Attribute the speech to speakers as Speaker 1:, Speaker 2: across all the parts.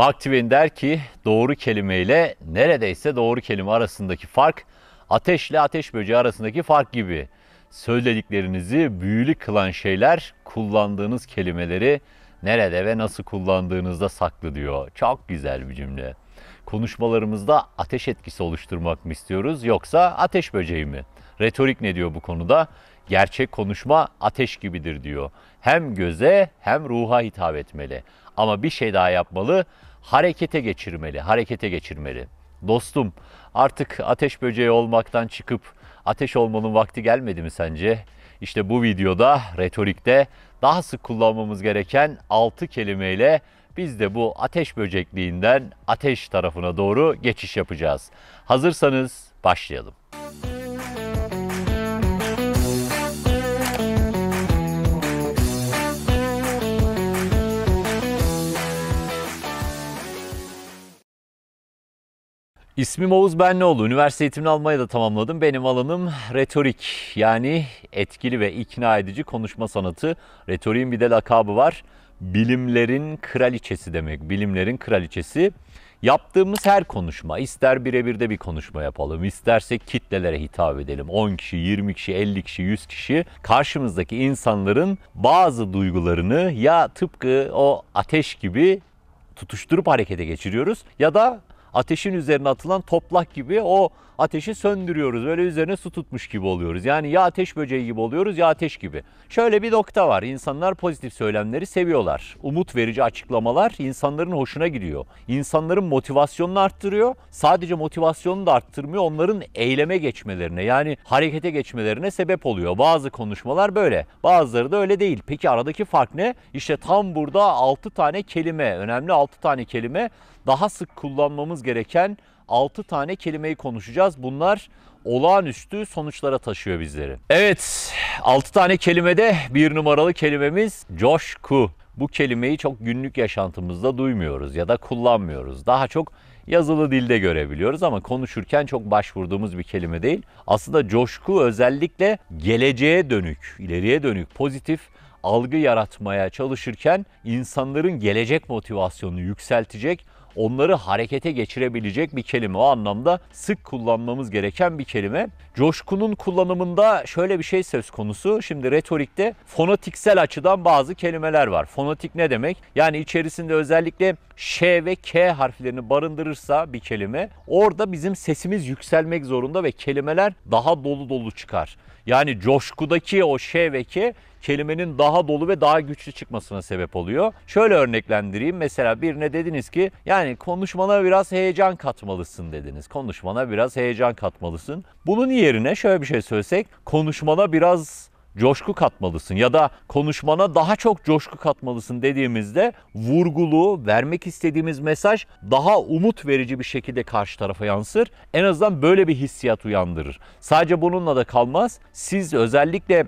Speaker 1: Mark Twain der ki doğru kelimeyle neredeyse doğru kelime arasındaki fark ateşle ateş böceği arasındaki fark gibi. Söylediklerinizi büyülü kılan şeyler kullandığınız kelimeleri nerede ve nasıl kullandığınızda saklı diyor. Çok güzel bir cümle. Konuşmalarımızda ateş etkisi oluşturmak mı istiyoruz yoksa ateş böceği mi? Retorik ne diyor bu konuda? Gerçek konuşma ateş gibidir diyor. Hem göze hem ruha hitap etmeli. Ama bir şey daha yapmalı harekete geçirmeli, harekete geçirmeli. Dostum artık ateş böceği olmaktan çıkıp ateş olmanın vakti gelmedi mi sence? İşte bu videoda retorikte daha sık kullanmamız gereken 6 kelimeyle biz de bu ateş böcekliğinden ateş tarafına doğru geçiş yapacağız. Hazırsanız başlayalım. İsmim Oğuz Benlioğlu. Üniversite eğitimini almayı da tamamladım. Benim alanım retorik. Yani etkili ve ikna edici konuşma sanatı. Retoriğin bir de lakabı var. Bilimlerin kraliçesi demek. Bilimlerin kraliçesi. Yaptığımız her konuşma, ister birebir de bir konuşma yapalım, isterse kitlelere hitap edelim. 10 kişi, 20 kişi, 50 kişi, 100 kişi karşımızdaki insanların bazı duygularını ya tıpkı o ateş gibi tutuşturup harekete geçiriyoruz ya da ateşin üzerine atılan toplak gibi o ateşi söndürüyoruz. Böyle üzerine su tutmuş gibi oluyoruz. Yani ya ateş böceği gibi oluyoruz ya ateş gibi. Şöyle bir nokta var. İnsanlar pozitif söylemleri seviyorlar. Umut verici açıklamalar insanların hoşuna gidiyor. İnsanların motivasyonunu arttırıyor. Sadece motivasyonunu da arttırmıyor. Onların eyleme geçmelerine yani harekete geçmelerine sebep oluyor. Bazı konuşmalar böyle. Bazıları da öyle değil. Peki aradaki fark ne? İşte tam burada 6 tane kelime, önemli 6 tane kelime daha sık kullanmamız gereken 6 tane kelimeyi konuşacağız. Bunlar olağanüstü sonuçlara taşıyor bizleri. Evet 6 tane kelimede bir numaralı kelimemiz coşku. Bu kelimeyi çok günlük yaşantımızda duymuyoruz ya da kullanmıyoruz. Daha çok yazılı dilde görebiliyoruz ama konuşurken çok başvurduğumuz bir kelime değil. Aslında coşku özellikle geleceğe dönük, ileriye dönük, pozitif algı yaratmaya çalışırken insanların gelecek motivasyonunu yükseltecek onları harekete geçirebilecek bir kelime. O anlamda sık kullanmamız gereken bir kelime. Coşkunun kullanımında şöyle bir şey söz konusu. Şimdi retorikte fonatiksel açıdan bazı kelimeler var. Fonatik ne demek? Yani içerisinde özellikle ş ve k harflerini barındırırsa bir kelime orada bizim sesimiz yükselmek zorunda ve kelimeler daha dolu dolu çıkar. Yani coşkudaki o ş ve k kelimenin daha dolu ve daha güçlü çıkmasına sebep oluyor. Şöyle örneklendireyim. Mesela birine dediniz ki yani konuşmana biraz heyecan katmalısın dediniz. Konuşmana biraz heyecan katmalısın. Bunun yerine şöyle bir şey söylesek konuşmana biraz coşku katmalısın ya da konuşmana daha çok coşku katmalısın dediğimizde vurgulu, vermek istediğimiz mesaj daha umut verici bir şekilde karşı tarafa yansır. En azından böyle bir hissiyat uyandırır. Sadece bununla da kalmaz. Siz özellikle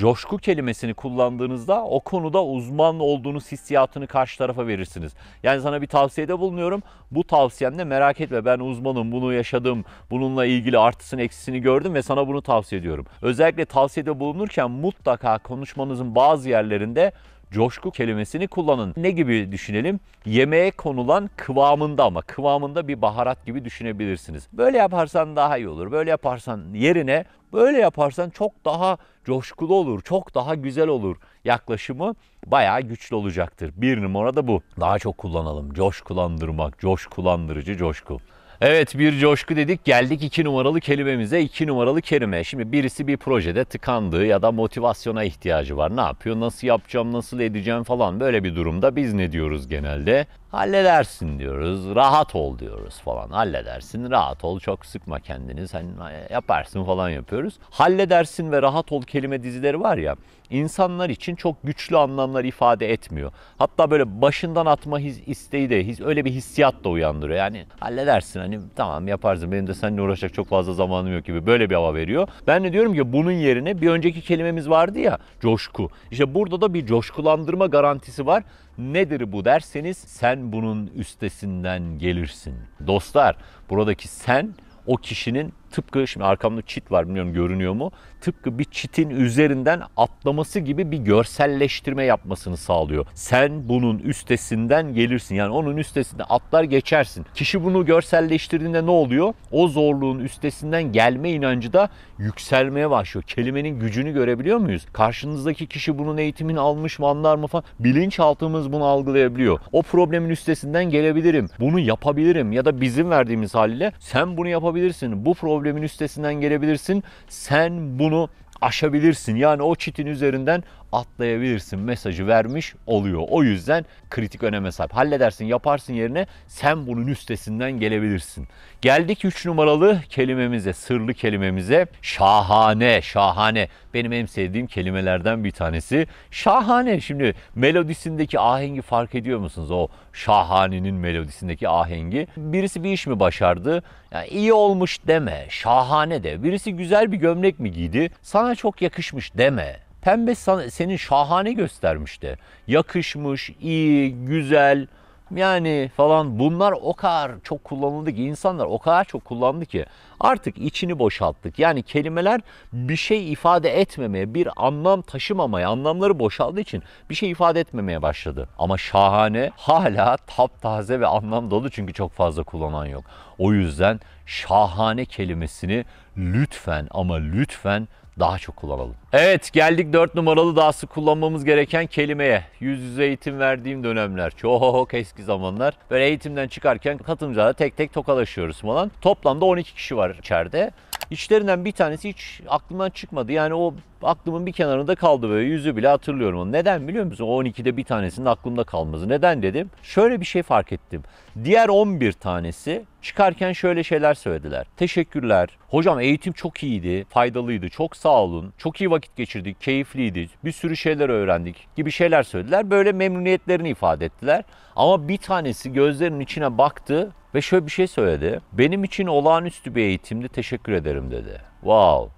Speaker 1: coşku kelimesini kullandığınızda o konuda uzman olduğunuz hissiyatını karşı tarafa verirsiniz. Yani sana bir tavsiyede bulunuyorum. Bu tavsiyemde merak etme ben uzmanım, bunu yaşadım, bununla ilgili artısını eksisini gördüm ve sana bunu tavsiye ediyorum. Özellikle tavsiyede bulunurken mutlaka konuşmanızın bazı yerlerinde coşku kelimesini kullanın. Ne gibi düşünelim? Yemeğe konulan kıvamında ama kıvamında bir baharat gibi düşünebilirsiniz. Böyle yaparsan daha iyi olur. Böyle yaparsan yerine böyle yaparsan çok daha coşkulu olur, çok daha güzel olur yaklaşımı bayağı güçlü olacaktır. Bir numara da bu. Daha çok kullanalım. Coşkulandırmak, coşkulandırıcı coşku. Evet bir coşku dedik geldik iki numaralı kelimemize iki numaralı kelime. Şimdi birisi bir projede tıkandığı ya da motivasyona ihtiyacı var. Ne yapıyor nasıl yapacağım nasıl edeceğim falan böyle bir durumda biz ne diyoruz genelde? halledersin diyoruz, rahat ol diyoruz falan. Halledersin, rahat ol, çok sıkma kendini, sen e, yaparsın falan yapıyoruz. Halledersin ve rahat ol kelime dizileri var ya, insanlar için çok güçlü anlamlar ifade etmiyor. Hatta böyle başından atma his, isteği de his, öyle bir hissiyat da uyandırıyor. Yani halledersin hani tamam yaparsın benim de seninle uğraşacak çok fazla zamanım yok gibi böyle bir hava veriyor. Ben de diyorum ki bunun yerine bir önceki kelimemiz vardı ya coşku. İşte burada da bir coşkulandırma garantisi var. Nedir bu derseniz sen bunun üstesinden gelirsin. Dostlar buradaki sen o kişinin tıpkı şimdi arkamda çit var bilmiyorum görünüyor mu? Tıpkı bir çitin üzerinden atlaması gibi bir görselleştirme yapmasını sağlıyor. Sen bunun üstesinden gelirsin. Yani onun üstesinde atlar geçersin. Kişi bunu görselleştirdiğinde ne oluyor? O zorluğun üstesinden gelme inancı da yükselmeye başlıyor. Kelimenin gücünü görebiliyor muyuz? Karşınızdaki kişi bunun eğitimini almış mı anlar mı falan. Bilinçaltımız bunu algılayabiliyor. O problemin üstesinden gelebilirim. Bunu yapabilirim ya da bizim verdiğimiz haliyle sen bunu yapabilirsin. Bu problem problemin üstesinden gelebilirsin. Sen bunu aşabilirsin. Yani o çitin üzerinden atlayabilirsin mesajı vermiş oluyor. O yüzden kritik öneme sahip. Halledersin yaparsın yerine sen bunun üstesinden gelebilirsin. Geldik 3 numaralı kelimemize, sırlı kelimemize. Şahane, şahane. Benim en sevdiğim kelimelerden bir tanesi. Şahane. Şimdi melodisindeki ahengi fark ediyor musunuz? O şahanenin melodisindeki ahengi. Birisi bir iş mi başardı? Yani iyi olmuş deme, şahane de. Birisi güzel bir gömlek mi giydi? Sana çok yakışmış deme Pembe senin şahane göstermişti. Yakışmış, iyi, güzel yani falan bunlar o kadar çok kullanıldı ki insanlar o kadar çok kullandı ki artık içini boşalttık. Yani kelimeler bir şey ifade etmemeye, bir anlam taşımamaya, anlamları boşaldığı için bir şey ifade etmemeye başladı. Ama şahane hala taptaze ve anlam dolu çünkü çok fazla kullanan yok. O yüzden şahane kelimesini lütfen ama lütfen daha çok kullanalım. Evet geldik 4 numaralı daha sık kullanmamız gereken kelimeye. Yüz yüze eğitim verdiğim dönemler. Çok eski zamanlar. Böyle eğitimden çıkarken katılımcılarla tek tek tokalaşıyoruz falan. Toplamda 12 kişi var içeride. İçlerinden bir tanesi hiç aklımdan çıkmadı. Yani o aklımın bir kenarında kaldı böyle yüzü bile hatırlıyorum onu. Neden biliyor musun? O 12'de bir tanesinin aklımda kalması. Neden dedim? Şöyle bir şey fark ettim. Diğer 11 tanesi çıkarken şöyle şeyler söylediler. Teşekkürler. Hocam eğitim çok iyiydi, faydalıydı. Çok sağ olun. Çok iyi vakit geçirdik, keyifliydi. Bir sürü şeyler öğrendik gibi şeyler söylediler. Böyle memnuniyetlerini ifade ettiler. Ama bir tanesi gözlerinin içine baktı ve şöyle bir şey söyledi. Benim için olağanüstü bir eğitimdi, teşekkür ederim dedi. Wow.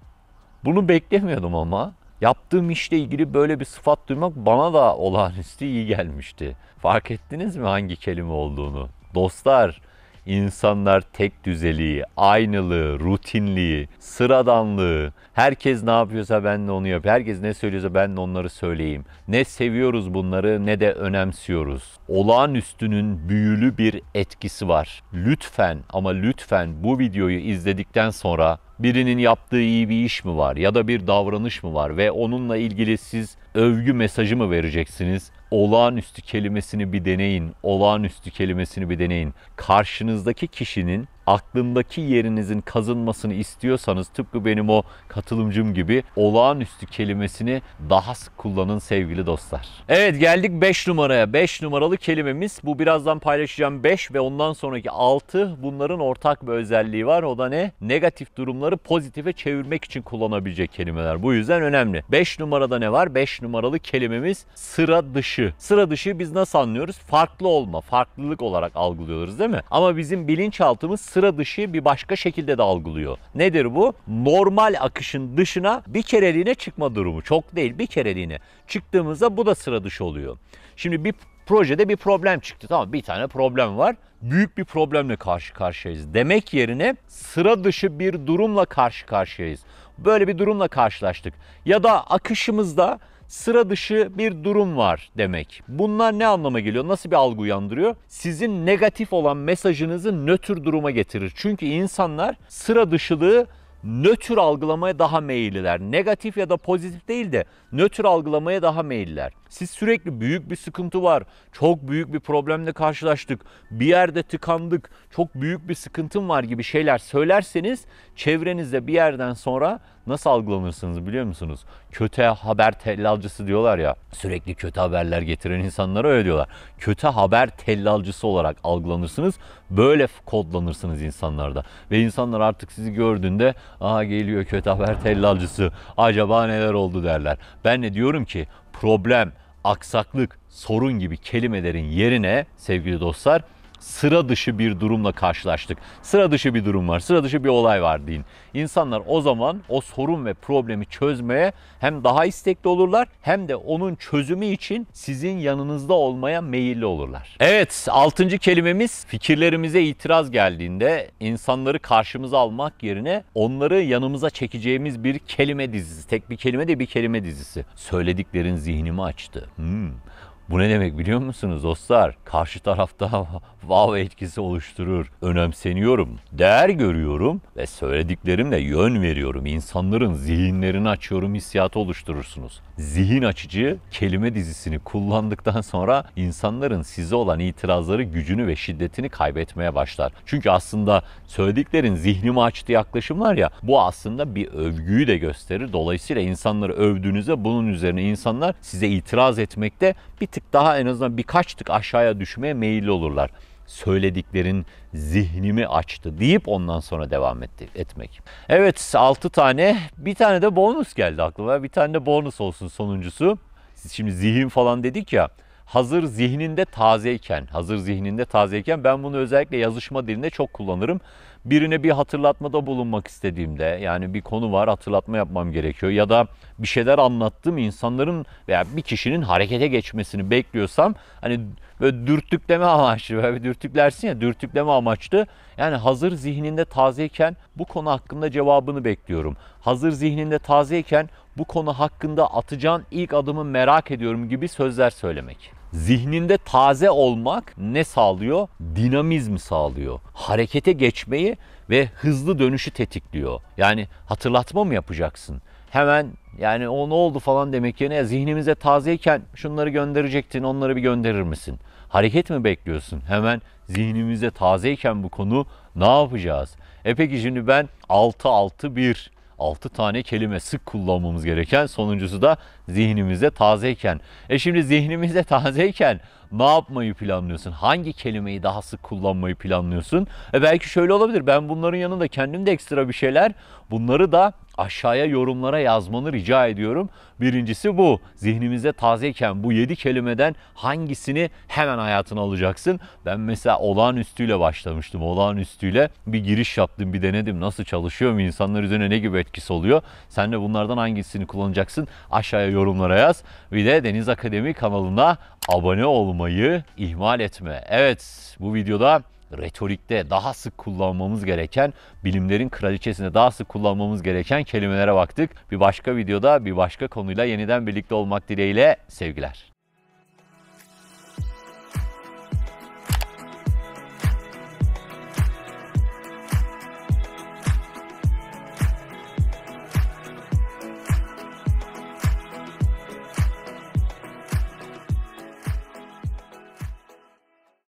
Speaker 1: Bunu beklemiyordum ama. Yaptığım işle ilgili böyle bir sıfat duymak bana da olağanüstü iyi gelmişti. Fark ettiniz mi hangi kelime olduğunu? Dostlar, İnsanlar tek düzeliği, aynılığı, rutinliği, sıradanlığı, herkes ne yapıyorsa ben de onu yap. Herkes ne söylüyorsa ben de onları söyleyeyim. Ne seviyoruz bunları ne de önemsiyoruz. Olağanüstünün büyülü bir etkisi var. Lütfen ama lütfen bu videoyu izledikten sonra birinin yaptığı iyi bir iş mi var ya da bir davranış mı var ve onunla ilgili siz övgü mesajı mı vereceksiniz olağanüstü kelimesini bir deneyin. Olağanüstü kelimesini bir deneyin. Karşınızdaki kişinin aklındaki yerinizin kazınmasını istiyorsanız tıpkı benim o katılımcım gibi olağanüstü kelimesini daha sık kullanın sevgili dostlar. Evet geldik 5 numaraya. 5 numaralı kelimemiz bu birazdan paylaşacağım 5 ve ondan sonraki 6 bunların ortak bir özelliği var. O da ne? Negatif durumları pozitife çevirmek için kullanabilecek kelimeler. Bu yüzden önemli. 5 numarada ne var? 5 numaralı kelimemiz sıra dışı. Sıra dışı biz nasıl anlıyoruz? Farklı olma, farklılık olarak algılıyoruz değil mi? Ama bizim bilinçaltımız sıra dışı bir başka şekilde de algılıyor. Nedir bu? Normal akışın dışına bir kereliğine çıkma durumu. Çok değil bir kereliğine. Çıktığımızda bu da sıra dışı oluyor. Şimdi bir projede bir problem çıktı. Tamam bir tane problem var. Büyük bir problemle karşı karşıyayız. Demek yerine sıra dışı bir durumla karşı karşıyayız. Böyle bir durumla karşılaştık. Ya da akışımızda sıra dışı bir durum var demek. Bunlar ne anlama geliyor? Nasıl bir algı uyandırıyor? Sizin negatif olan mesajınızı nötr duruma getirir. Çünkü insanlar sıra dışılığı nötr algılamaya daha meyilliler. Negatif ya da pozitif değil de nötr algılamaya daha meyilliler. Siz sürekli büyük bir sıkıntı var, çok büyük bir problemle karşılaştık, bir yerde tıkandık, çok büyük bir sıkıntım var gibi şeyler söylerseniz çevrenizde bir yerden sonra nasıl algılanırsınız biliyor musunuz? Kötü haber tellalcısı diyorlar ya. Sürekli kötü haberler getiren insanlara öyle diyorlar. Kötü haber tellalcısı olarak algılanırsınız. Böyle kodlanırsınız insanlarda. Ve insanlar artık sizi gördüğünde aha geliyor kötü haber tellalcısı. Acaba neler oldu derler. Ben de diyorum ki problem, aksaklık, sorun gibi kelimelerin yerine sevgili dostlar sıra dışı bir durumla karşılaştık. Sıra dışı bir durum var, sıra dışı bir olay var deyin. İnsanlar o zaman o sorun ve problemi çözmeye hem daha istekli olurlar hem de onun çözümü için sizin yanınızda olmaya meyilli olurlar. Evet, altıncı kelimemiz fikirlerimize itiraz geldiğinde insanları karşımıza almak yerine onları yanımıza çekeceğimiz bir kelime dizisi. Tek bir kelime de bir kelime dizisi. Söylediklerin zihnimi açtı. Hmm bu ne demek biliyor musunuz dostlar? Karşı tarafta vav etkisi oluşturur. Önemseniyorum, değer görüyorum ve söylediklerimle yön veriyorum. İnsanların zihinlerini açıyorum, hissiyatı oluşturursunuz. Zihin açıcı kelime dizisini kullandıktan sonra insanların size olan itirazları, gücünü ve şiddetini kaybetmeye başlar. Çünkü aslında söylediklerin zihnimi açtı yaklaşım var ya, bu aslında bir övgüyü de gösterir. Dolayısıyla insanları övdüğünüzde bunun üzerine insanlar size itiraz etmekte bir tık daha en azından birkaç tık aşağıya düşmeye meyilli olurlar. Söylediklerin zihnimi açtı deyip ondan sonra devam etti, etmek. Evet 6 tane bir tane de bonus geldi aklıma bir tane de bonus olsun sonuncusu. Şimdi zihin falan dedik ya hazır zihninde tazeyken, hazır zihninde tazeyken ben bunu özellikle yazışma dilinde çok kullanırım birine bir hatırlatmada bulunmak istediğimde yani bir konu var hatırlatma yapmam gerekiyor ya da bir şeyler anlattım insanların veya bir kişinin harekete geçmesini bekliyorsam hani böyle dürtükleme amaçlı böyle bir dürtüklersin ya dürtükleme amaçlı yani hazır zihninde tazeyken bu konu hakkında cevabını bekliyorum. Hazır zihninde tazeyken bu konu hakkında atacağın ilk adımı merak ediyorum gibi sözler söylemek. Zihninde taze olmak ne sağlıyor? Dinamizm sağlıyor. Harekete geçmeyi ve hızlı dönüşü tetikliyor. Yani hatırlatma mı yapacaksın? Hemen yani o ne oldu falan demek yerine zihnimize tazeyken şunları gönderecektin onları bir gönderir misin? Hareket mi bekliyorsun? Hemen zihnimize tazeyken bu konu ne yapacağız? E peki şimdi ben 6-6-1 6 tane kelime sık kullanmamız gereken sonuncusu da zihnimizde tazeyken. E şimdi zihnimizde tazeyken ne yapmayı planlıyorsun? Hangi kelimeyi daha sık kullanmayı planlıyorsun? E belki şöyle olabilir. Ben bunların yanında kendim de ekstra bir şeyler bunları da aşağıya yorumlara yazmanı rica ediyorum. Birincisi bu. Zihnimizde tazeyken bu 7 kelimeden hangisini hemen hayatına alacaksın? Ben mesela olağanüstüyle başlamıştım. Olağanüstüyle bir giriş yaptım, bir denedim. Nasıl çalışıyor mu? İnsanlar üzerine ne gibi etkisi oluyor? Sen de bunlardan hangisini kullanacaksın? Aşağıya yorumlara yaz. Bir de Deniz Akademi kanalına abone olmayı ihmal etme. Evet bu videoda retorikte daha sık kullanmamız gereken, bilimlerin kraliçesinde daha sık kullanmamız gereken kelimelere baktık. Bir başka videoda bir başka konuyla yeniden birlikte olmak dileğiyle sevgiler.